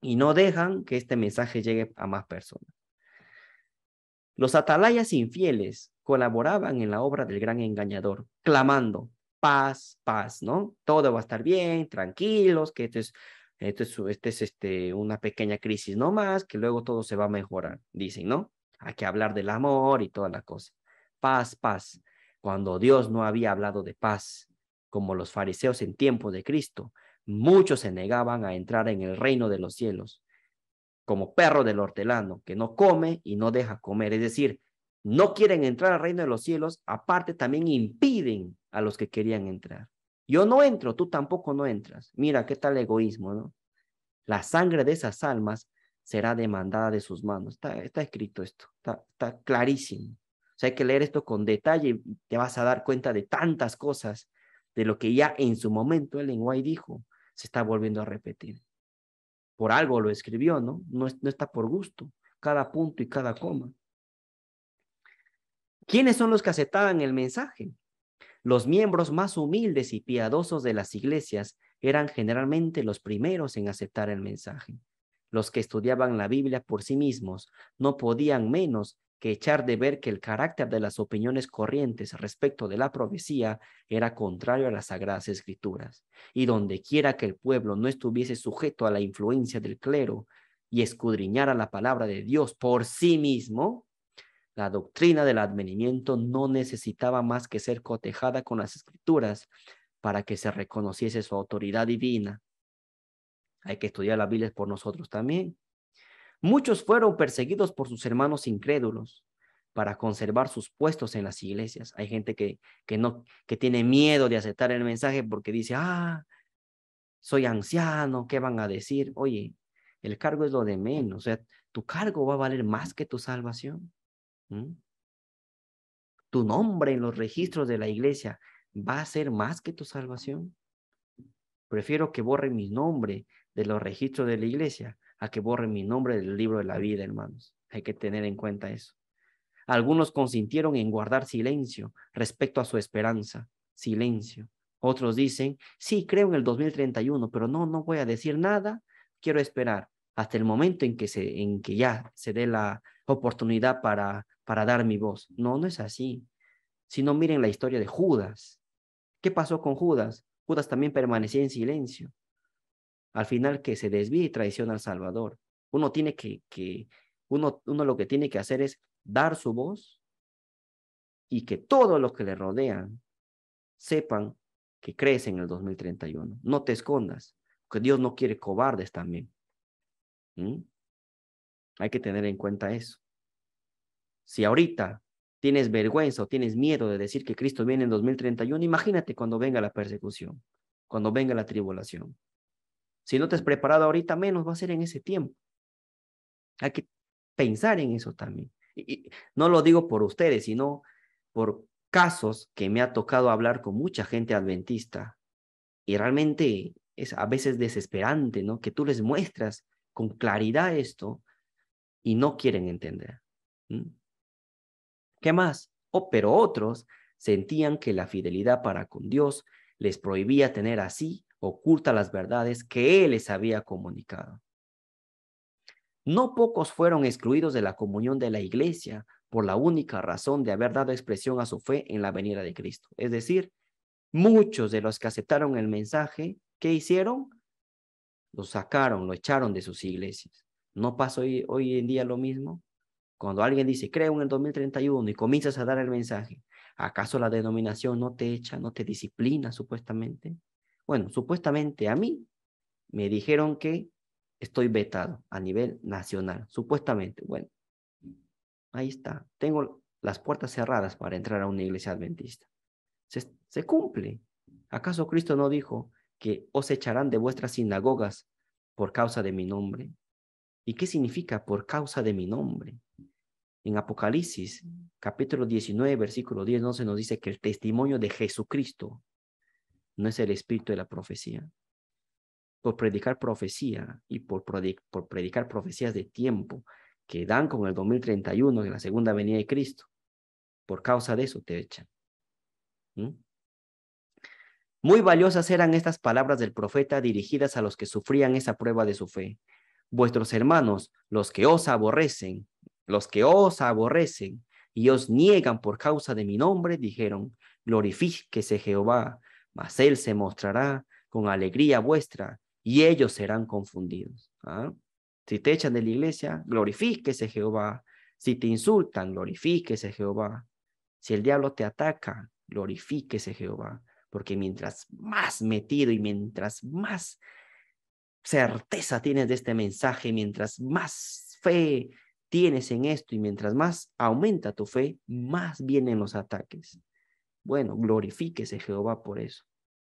Y no dejan que este mensaje llegue a más personas. Los atalayas infieles colaboraban en la obra del gran engañador, clamando paz, paz, ¿no? Todo va a estar bien, tranquilos, que esto es, esto es, este es este, una pequeña crisis no más, que luego todo se va a mejorar, dicen, ¿no? Hay que hablar del amor y toda la cosa. Paz, paz. Cuando Dios no había hablado de paz, como los fariseos en tiempo de Cristo, muchos se negaban a entrar en el reino de los cielos, como perro del hortelano, que no come y no deja comer, es decir, no quieren entrar al reino de los cielos, aparte también impiden a los que querían entrar. Yo no entro, tú tampoco no entras. Mira qué tal egoísmo, ¿no? La sangre de esas almas será demandada de sus manos. Está, escrito esto, está, clarísimo. O sea, hay que leer esto con detalle y te vas a dar cuenta de tantas cosas de lo que ya en su momento el lenguaje dijo, se está volviendo a repetir. Por algo lo escribió, No, no está por gusto, cada punto y cada coma. ¿Quiénes son los que aceptaban el mensaje? Los miembros más humildes y piadosos de las iglesias eran generalmente los primeros en aceptar el mensaje. Los que estudiaban la Biblia por sí mismos no podían menos que echar de ver que el carácter de las opiniones corrientes respecto de la profecía era contrario a las sagradas escrituras, y dondequiera que el pueblo no estuviese sujeto a la influencia del clero y escudriñara la palabra de Dios por sí mismo, la doctrina del advenimiento no necesitaba más que ser cotejada con las escrituras para que se reconociese su autoridad divina. Hay que estudiar la Biblia por nosotros también. Muchos fueron perseguidos por sus hermanos incrédulos para conservar sus puestos en las iglesias. Hay gente que, no, que tiene miedo de aceptar el mensaje porque dice, ah, soy anciano, ¿qué van a decir? Oye, el cargo es lo de menos, o sea, tu cargo va a valer más que tu salvación. ¿Mm? Tu nombre en los registros de la iglesia va a ser más que tu salvación. Prefiero que borren mi nombre de los registros de la iglesia a que borren mi nombre del libro de la vida, hermanos. Hay que tener en cuenta eso. Algunos consintieron en guardar silencio respecto a su esperanza. Silencio. Otros dicen, sí, creo en el 2031, pero no, no voy a decir nada, quiero esperar hasta el momento en que, se, en que ya se dé la oportunidad para para dar mi voz. No, no es así. Si no miren la historia de Judas. ¿Qué pasó con Judas? Judas también permanecía en silencio. Al final que se desvía y traiciona al Salvador. Uno tiene que, que uno, uno lo que tiene que hacer es dar su voz y que todos los que le rodean sepan que crece en el 2031. No te escondas, porque Dios no quiere cobardes también. ¿Mm? Hay que tener en cuenta eso. Si ahorita tienes vergüenza o tienes miedo de decir que Cristo viene en 2031, imagínate cuando venga la persecución, cuando venga la tribulación. Si no te has preparado ahorita, menos va a ser en ese tiempo. Hay que pensar en eso también. Y, no lo digo por ustedes, sino por casos que me ha tocado hablar con mucha gente adventista. Y realmente es a veces desesperante, ¿no? Que tú les muestras con claridad esto y no quieren entender. ¿Qué más? Oh, pero otros sentían que la fidelidad para con Dios les prohibía tener así ocultas las verdades que Él les había comunicado. No pocos fueron excluidos de la comunión de la iglesia por la única razón de haber dado expresión a su fe en la venida de Cristo. Es decir, muchos de los que aceptaron el mensaje, ¿qué hicieron? Lo sacaron, lo echaron de sus iglesias. ¿No pasa hoy en día lo mismo? Cuando alguien dice, creo en el 2031 y comienzas a dar el mensaje, ¿acaso la denominación no te echa, no te disciplina supuestamente? Bueno, supuestamente a mí me dijeron que estoy vetado a nivel nacional, supuestamente. Bueno, ahí está. Tengo las puertas cerradas para entrar a una iglesia adventista. Se, se cumple. ¿Acaso Cristo no dijo que os echarán de vuestras sinagogas por causa de mi nombre? ¿Y qué significa por causa de mi nombre? En Apocalipsis, capítulo 19, versículo 10, 11 nos dice que el testimonio de Jesucristo no es el espíritu de la profecía. Por predicar profecía y por, predicar, profecías de tiempo que dan con el 2031 en la segunda venida de Cristo, por causa de eso te echan. Muy valiosas eran estas palabras del profeta dirigidas a los que sufrían esa prueba de su fe vuestros hermanos, los que os aborrecen, los que os aborrecen y os niegan por causa de mi nombre, dijeron, glorifíquese Jehová, mas él se mostrará con alegría vuestra y ellos serán confundidos. ¿ah? Si te echan de la iglesia, glorifíquese Jehová. Si te insultan, glorifíquese Jehová. Si el diablo te ataca, glorifíquese Jehová. Porque mientras más metido y mientras más certeza tienes de este mensaje, mientras más fe tienes en esto y mientras más aumenta tu fe, más vienen los ataques. Bueno, glorifíquese Jehová por eso,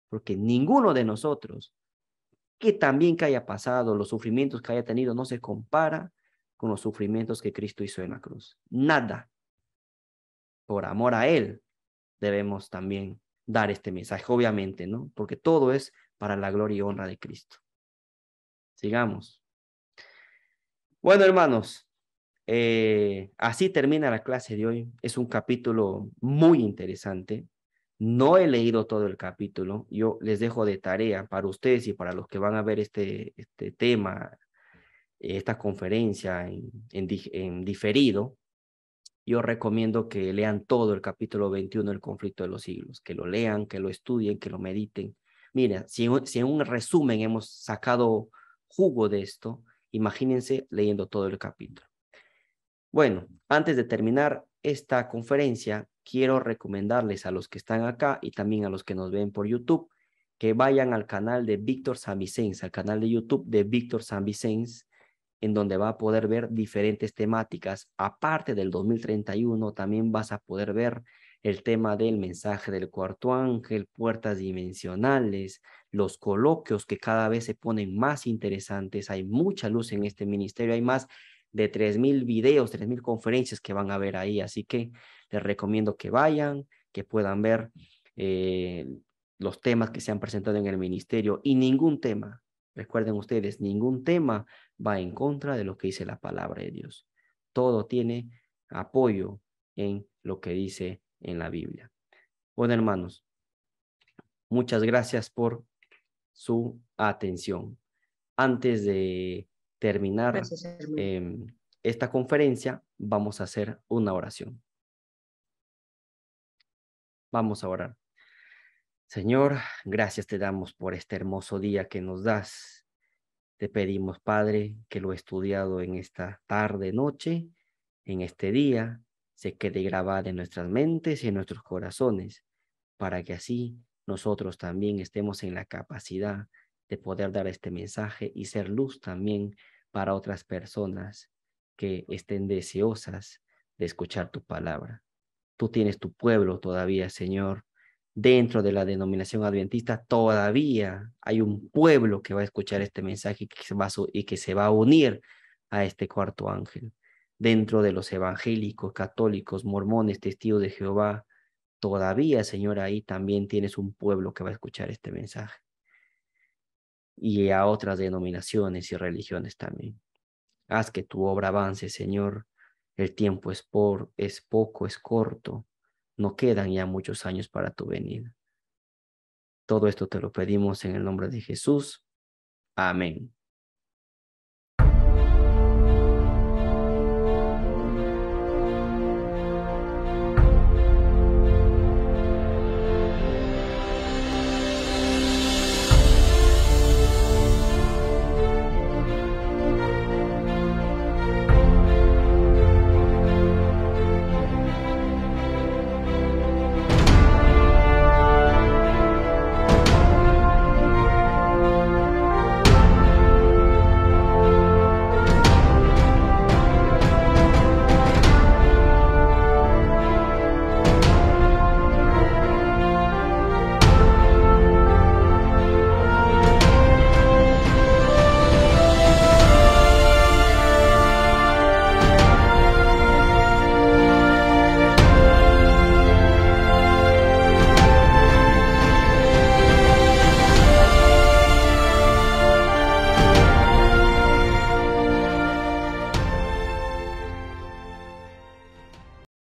porque ninguno de nosotros, que también que haya pasado, los sufrimientos que haya tenido, no se compara con los sufrimientos que Cristo hizo en la cruz. Nada. Por amor a Él debemos también dar este mensaje, obviamente, ¿no? Porque todo es para la gloria y honra de Cristo. Sigamos. Bueno, hermanos, eh, así termina la clase de hoy. Es un capítulo muy interesante. No he leído todo el capítulo. Yo les dejo de tarea para ustedes y para los que van a ver este, este tema, eh, esta conferencia en, diferido. Yo recomiendo que lean todo el capítulo 21, El conflicto de los siglos, que lo lean, que lo estudien, que lo mediten. Mira, si en un resumen hemos sacado jugo de esto, imagínense leyendo todo el capítulo. Bueno, antes de terminar esta conferencia, quiero recomendarles a los que están acá y también a los que nos ven por YouTube que vayan al canal de Víctor San Vicens, al canal de YouTube de Víctor San Vicens, en donde va a poder ver diferentes temáticas. Aparte del 2031, también vas a poder ver el tema del mensaje del cuarto ángel, puertas dimensionales, los coloquios que cada vez se ponen más interesantes. Hay mucha luz en este ministerio, hay más de 3.000 videos, 3.000 conferencias que van a ver ahí. Así que les recomiendo que vayan, que puedan ver eh, los temas que se han presentado en el ministerio y ningún tema, recuerden ustedes, ningún tema va en contra de lo que dice la palabra de Dios. Todo tiene apoyo en lo que dice en la Biblia. Bueno, hermanos, muchas gracias por su atención. Antes de terminar em, esta conferencia, vamos a hacer una oración. Vamos a orar. Señor, gracias te damos por este hermoso día que nos das. Te pedimos, Padre, que lo he estudiado en esta tarde, noche, en este día, se quede grabada en nuestras mentes y en nuestros corazones, para que así nosotros también estemos en la capacidad de poder dar este mensaje y ser luz también para otras personas que estén deseosas de escuchar tu palabra. Tú tienes tu pueblo todavía, Señor. Dentro de la denominación adventista todavía hay un pueblo que va a escuchar este mensaje y que se va a, y que se va a unir a este cuarto ángel dentro de los evangélicos, católicos, mormones, testigos de Jehová, todavía, Señor, ahí también tienes un pueblo que va a escuchar este mensaje. Y a otras denominaciones y religiones también. Haz que tu obra avance, Señor. El tiempo es, por, es poco, es corto. No quedan ya muchos años para tu venida. Todo esto te lo pedimos en el nombre de Jesús. Amén.